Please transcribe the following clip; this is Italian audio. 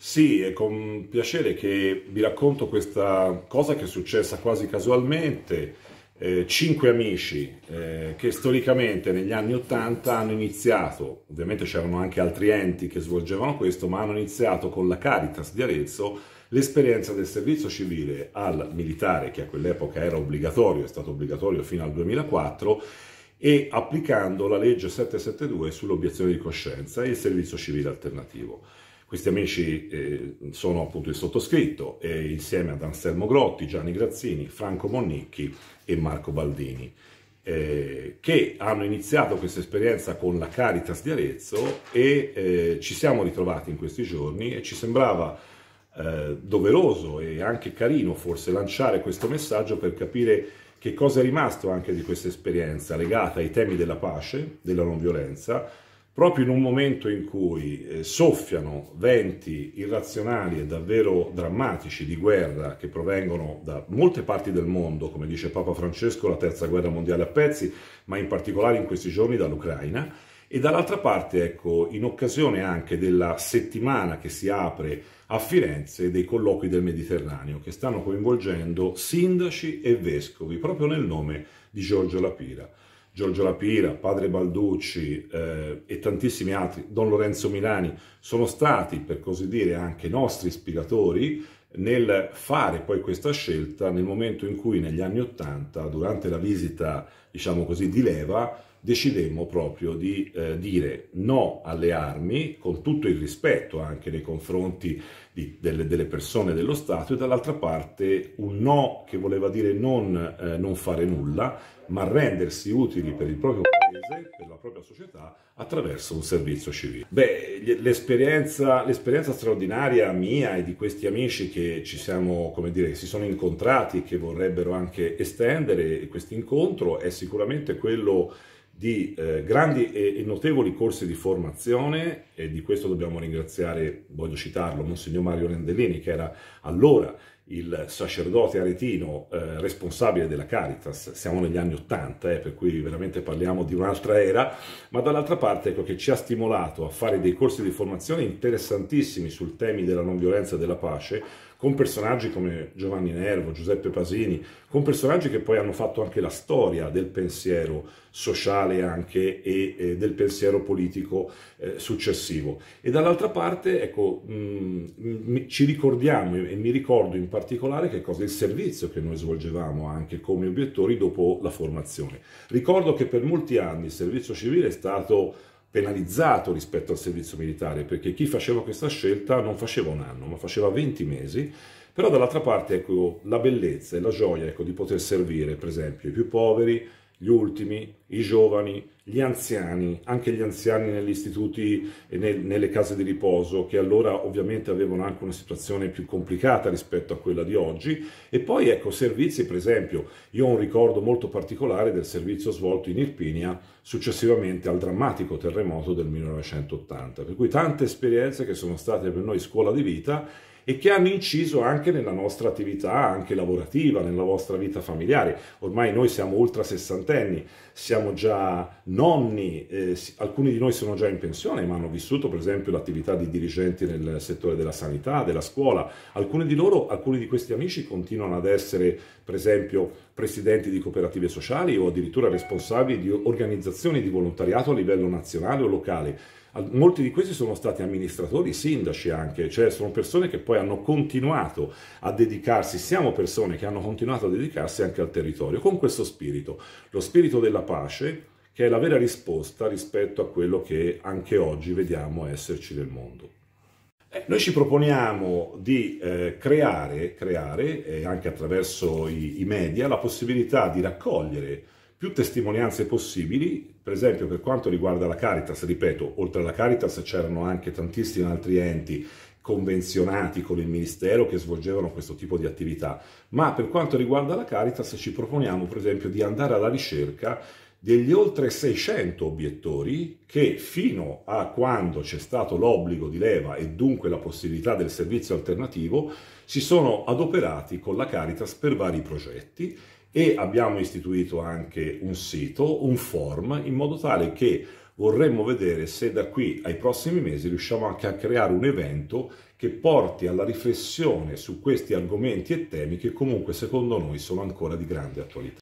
Sì, è con piacere che vi racconto questa cosa che è successa quasi casualmente. Eh, cinque amici eh, che storicamente negli anni Ottanta hanno iniziato, ovviamente c'erano anche altri enti che svolgevano questo, ma hanno iniziato con la Caritas di Arezzo l'esperienza del servizio civile al militare, che a quell'epoca era obbligatorio, è stato obbligatorio fino al 2004, e applicando la legge 772 sull'obiezione di coscienza e il servizio civile alternativo. Questi amici eh, sono appunto il sottoscritto, eh, insieme ad Anselmo Grotti, Gianni Grazzini, Franco Monnicchi e Marco Baldini, eh, che hanno iniziato questa esperienza con la Caritas di Arezzo e eh, ci siamo ritrovati in questi giorni e ci sembrava eh, doveroso e anche carino forse lanciare questo messaggio per capire che cosa è rimasto anche di questa esperienza legata ai temi della pace, della non violenza, proprio in un momento in cui eh, soffiano venti irrazionali e davvero drammatici di guerra che provengono da molte parti del mondo, come dice Papa Francesco, la terza guerra mondiale a pezzi, ma in particolare in questi giorni dall'Ucraina, e dall'altra parte, ecco, in occasione anche della settimana che si apre a Firenze dei colloqui del Mediterraneo, che stanno coinvolgendo sindaci e vescovi, proprio nel nome di Giorgio Lapira. Giorgio Lapira, Padre Balducci eh, e tantissimi altri, Don Lorenzo Milani, sono stati, per così dire, anche nostri ispiratori nel fare poi questa scelta nel momento in cui negli anni Ottanta, durante la visita, diciamo così, di leva, decidemmo proprio di eh, dire no alle armi, con tutto il rispetto anche nei confronti di, delle, delle, persone dello Stato, e dall'altra parte un no che voleva dire non, eh, non fare nulla, ma rendersi utili per il proprio paese, per la propria società, attraverso un servizio civile. Beh, l'esperienza, l'esperienza straordinaria mia e di questi amici che ci siamo, come dire, si sono incontrati, che vorrebbero anche estendere questo incontro, è sicuramente quello di eh, grandi e, e, notevoli corsi di formazione e di questo dobbiamo ringraziare, voglio citarlo, Monsignor Mario Rendellini che era allora il sacerdote aretino eh, responsabile della Caritas, siamo negli anni Ottanta, eh, per cui veramente parliamo di un'altra era, ma dall'altra parte ecco, che ci ha stimolato a fare dei corsi di formazione interessantissimi sul tema della non violenza e della pace, con personaggi come Giovanni Nervo, Giuseppe Pasini, con personaggi che poi hanno fatto anche la storia del pensiero sociale anche e, e del pensiero politico eh, successivo. E dall'altra parte, ecco, mh, mm, mh, ci ricordiamo e mi ricordo in particolare particolare che cosa? il servizio che noi svolgevamo anche come obiettori dopo la formazione. Ricordo che per molti anni il servizio civile è stato penalizzato rispetto al servizio militare perché chi faceva questa scelta non faceva un anno ma faceva 20 mesi però dall'altra parte ecco, la bellezza e la gioia ecco, di poter servire per esempio i più poveri gli ultimi, i giovani, gli anziani, anche gli anziani negli istituti e nel, nelle case di riposo, che allora ovviamente avevano anche una situazione più complicata rispetto a quella di oggi. E poi ecco, servizi, per esempio, io ho un ricordo molto particolare del servizio svolto in Irpinia successivamente al drammatico terremoto del 1980, per cui tante esperienze che sono state per noi scuola di vita e che hanno inciso anche nella nostra attività, anche lavorativa, nella vostra vita familiare. Ormai noi siamo ultra sessantenni, siamo già nonni, eh, alcuni di noi sono già in pensione, ma hanno vissuto per esempio l'attività di dirigenti nel settore della sanità, della scuola. Alcuni di loro, alcuni di questi amici continuano ad essere per esempio presidenti di cooperative sociali o addirittura responsabili di organizzazioni di volontariato a livello nazionale o locale molti di questi sono stati amministratori, sindaci anche, cioè sono persone che poi hanno continuato a dedicarsi, siamo persone che hanno continuato a dedicarsi anche al territorio, con questo spirito, lo spirito della pace, che è la vera risposta rispetto a quello che anche oggi vediamo esserci nel mondo. Eh, noi ci proponiamo di eh, creare, creare eh, anche attraverso i, i media, la possibilità di raccogliere più testimonianze possibili, per esempio per quanto riguarda la Caritas, ripeto, oltre alla Caritas c'erano anche tantissimi altri enti convenzionati con il Ministero che svolgevano questo tipo di attività, ma per quanto riguarda la Caritas ci proponiamo per esempio di andare alla ricerca degli oltre 600 obiettori che fino a quando c'è stato l'obbligo di leva e dunque la possibilità del servizio alternativo si sono adoperati con la Caritas per vari progetti e abbiamo istituito anche un sito, un form, in modo tale che vorremmo vedere se da qui ai prossimi mesi riusciamo anche a creare un evento che porti alla riflessione su questi argomenti e temi che comunque secondo noi sono ancora di grande attualità.